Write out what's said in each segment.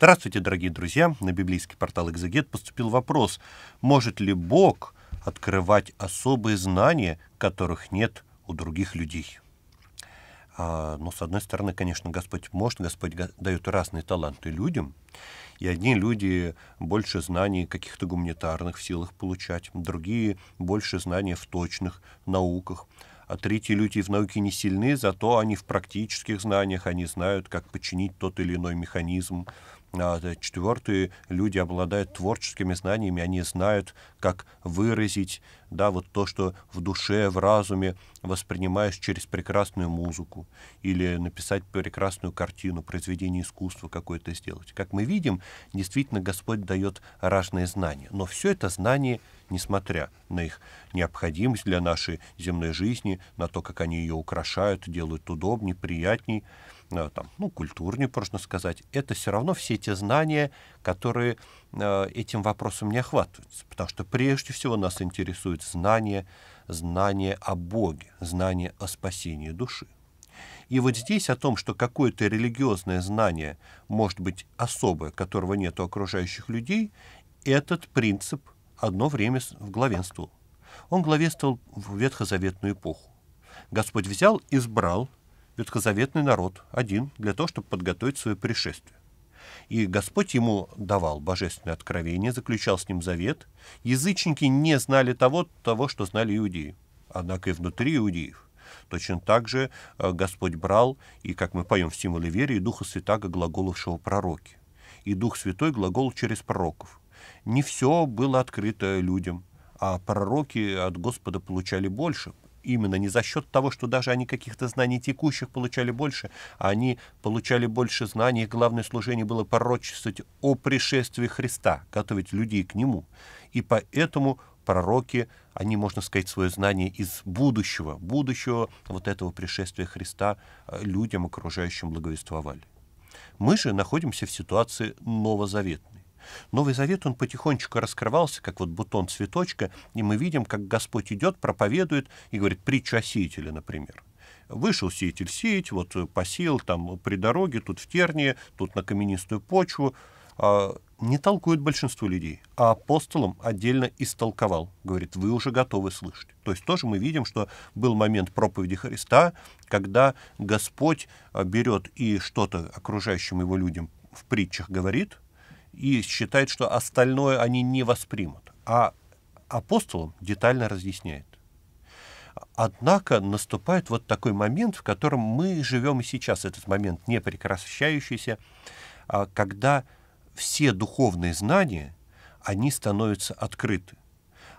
Здравствуйте, дорогие друзья! На библейский портал «Экзегет» поступил вопрос, может ли Бог открывать особые знания, которых нет у других людей? А, но, ну, с одной стороны, конечно, Господь может, Господь дает разные таланты людям, и одни люди больше знаний каких-то гуманитарных в силах получать, другие больше знаний в точных науках, а третьи люди в науке не сильны, зато они в практических знаниях, они знают, как починить тот или иной механизм, а, Четвертые люди обладают творческими знаниями, они знают, как выразить да, вот то, что в душе, в разуме воспринимаешь через прекрасную музыку или написать прекрасную картину, произведение искусства какое-то сделать. Как мы видим, действительно Господь дает разные знания, но все это знание, несмотря на их необходимость для нашей земной жизни, на то, как они ее украшают, делают удобнее, приятней, Э, там, ну, культурнее, можно сказать, это все равно все те знания, которые э, этим вопросом не охватываются. Потому что прежде всего нас интересует знание, знание о Боге, знание о спасении души. И вот здесь о том, что какое-то религиозное знание может быть особое, которого нет у окружающих людей, этот принцип одно время главенствовал. Он главенствовал в ветхозаветную эпоху. Господь взял, избрал – ветхозаветный народ один для того, чтобы подготовить свое пришествие. И Господь ему давал божественное откровение, заключал с ним завет. Язычники не знали того, того что знали иудеи, однако и внутри иудеев. Точно так же э, Господь брал, и, как мы поем в символе веры, и Духа Святаго глаголовшего пророки. И Дух Святой глагол через пророков. Не все было открыто людям, а пророки от Господа получали больше, именно не за счет того, что даже они каких-то знаний текущих получали больше, а они получали больше знаний, их главное служение было пророчествовать о пришествии Христа, готовить людей к Нему. И поэтому пророки, они, можно сказать, свое знание из будущего, будущего вот этого пришествия Христа э, людям, окружающим благовествовали. Мы же находимся в ситуации новозаветной. Новый Завет, он потихонечку раскрывался, как вот бутон цветочка, и мы видим, как Господь идет, проповедует и говорит притча о сеятеле, например. Вышел сеятель сеять, вот э, посеял там при дороге, тут в тернии, тут на каменистую почву. А, не толкует большинство людей, а апостолам отдельно истолковал. Говорит, вы уже готовы слышать. То есть тоже мы видим, что был момент проповеди Христа, когда Господь э, берет и что-то окружающим его людям в притчах говорит, и считает, что остальное они не воспримут. А апостолам детально разъясняет. Однако наступает вот такой момент, в котором мы живем и сейчас, этот момент не прекращающийся, а, когда все духовные знания, они становятся открыты.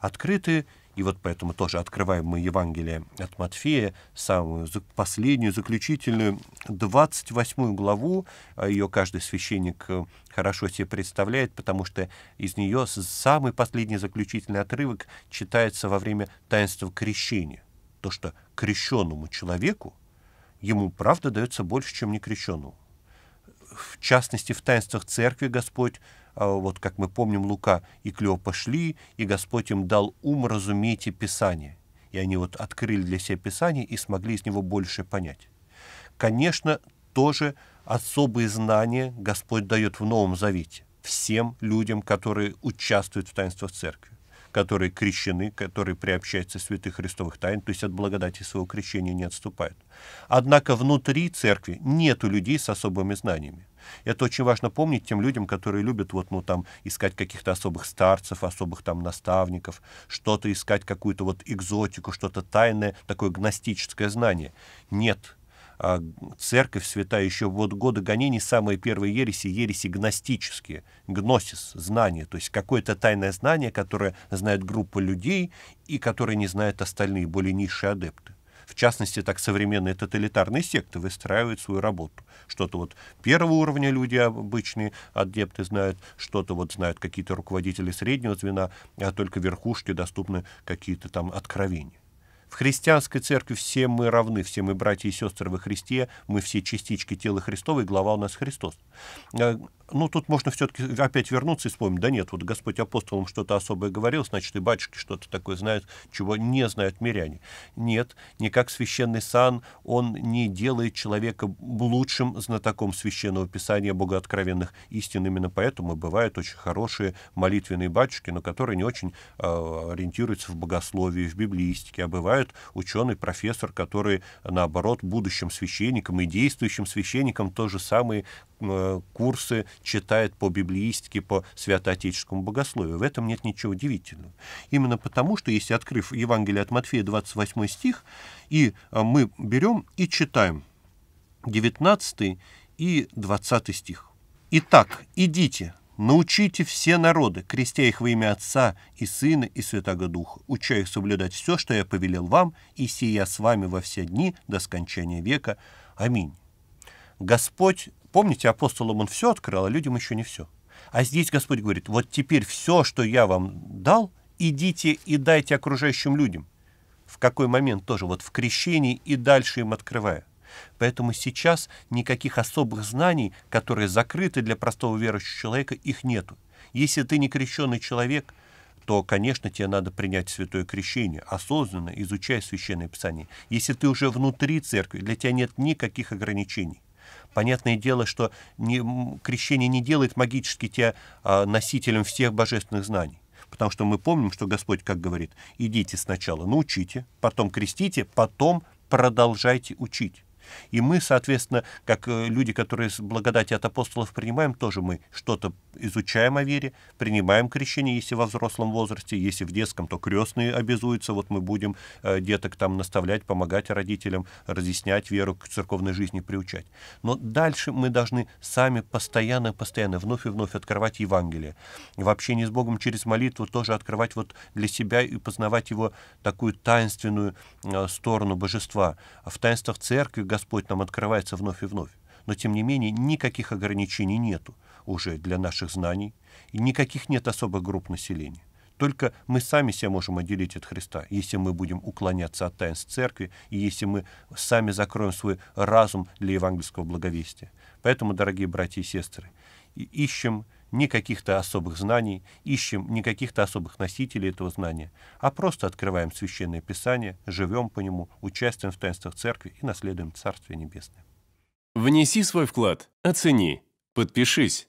Открыты и вот поэтому тоже открываем мы Евангелие от Матфея, самую последнюю, заключительную, 28 главу. А Ее каждый священник э, хорошо себе представляет, потому что из нее самый последний заключительный отрывок читается во время таинства крещения. То, что крещенному человеку ему правда дается больше, чем некрещенному. В частности, в таинствах церкви Господь а, вот как мы помним, Лука и Клеопа шли, и Господь им дал ум разуметь и Писание. И они вот открыли для себя Писание и смогли из него больше понять. Конечно, тоже особые знания Господь дает в Новом Завете всем людям, которые участвуют в таинствах церкви которые крещены, которые приобщаются святых христовых тайн, то есть от благодати своего крещения не отступают. Однако внутри церкви нету людей с особыми знаниями. Это очень важно помнить тем людям, которые любят вот, ну, там, искать каких-то особых старцев, особых там наставников, что-то искать, какую-то вот экзотику, что-то тайное, такое гностическое знание. Нет, а церковь святая еще вот годы гонений, самые первые ереси, ереси гностические, гносис, знание, то есть какое-то тайное знание, которое знает группа людей и которое не знают остальные, более низшие адепты. В частности, так современные тоталитарные секты выстраивают свою работу. Что-то вот первого уровня люди обычные, адепты знают, что-то вот знают какие-то руководители среднего звена, а только верхушке доступны какие-то там откровения. В христианской церкви все мы равны, все мы братья и сестры во Христе, мы все частички тела Христова, и глава у нас Христос. Э, ну, тут можно все-таки опять вернуться и вспомнить, да нет, вот Господь апостолам что-то особое говорил, значит, и батюшки что-то такое знают, чего не знают миряне. Нет, никак священный сан, он не делает человека лучшим знатоком священного писания богооткровенных истин. Именно поэтому бывают очень хорошие молитвенные батюшки, но которые не очень э, ориентируются в богословии, в библиистике, а бывают бывают ученые, профессор, который наоборот, будущим священником и действующим священником то же самое э, курсы читает по библиистике, по святоотеческому богословию. В этом нет ничего удивительного. Именно потому, что если открыв Евангелие от Матфея, 28 стих, и э, мы берем и читаем 19 и 20 стих. «Итак, идите, Научите все народы, крестя их во имя Отца и Сына и Святого Духа, уча их соблюдать все, что я повелел вам, и сия с вами во все дни до скончания века. Аминь. Господь, помните, апостолам он все открыл, а людям еще не все. А здесь Господь говорит, вот теперь все, что я вам дал, идите и дайте окружающим людям. В какой момент тоже, вот в крещении и дальше им открывая. Поэтому сейчас никаких особых знаний, которые закрыты для простого верующего человека, их нету. Если ты не крещенный человек, то, конечно, тебе надо принять святое крещение, осознанно изучая Священное Писание. Если ты уже внутри церкви, для тебя нет никаких ограничений. Понятное дело, что не, крещение не делает магически тебя а, носителем всех божественных знаний. Потому что мы помним, что Господь как говорит, идите сначала научите, потом крестите, потом продолжайте учить. И мы, соответственно, как э, люди, которые благодати от апостолов принимаем, тоже мы что-то изучаем о вере, принимаем крещение, если во взрослом возрасте, если в детском, то крестные обязуются, вот мы будем э, деток там наставлять, помогать родителям, разъяснять веру к церковной жизни, приучать. Но дальше мы должны сами постоянно, постоянно, вновь и вновь открывать Евангелие. И в общении с Богом через молитву тоже открывать вот для себя и познавать его такую таинственную э, сторону божества. А в таинствах церкви Господь нам открывается вновь и вновь но тем не менее никаких ограничений нету уже для наших знаний, и никаких нет особых групп населения. Только мы сами себя можем отделить от Христа, если мы будем уклоняться от таинств церкви, и если мы сами закроем свой разум для евангельского благовестия. Поэтому, дорогие братья и сестры, ищем не каких-то особых знаний, ищем не каких-то особых носителей этого знания, а просто открываем Священное Писание, живем по нему, участвуем в таинствах церкви и наследуем Царствие Небесное. Внеси свой вклад, оцени, подпишись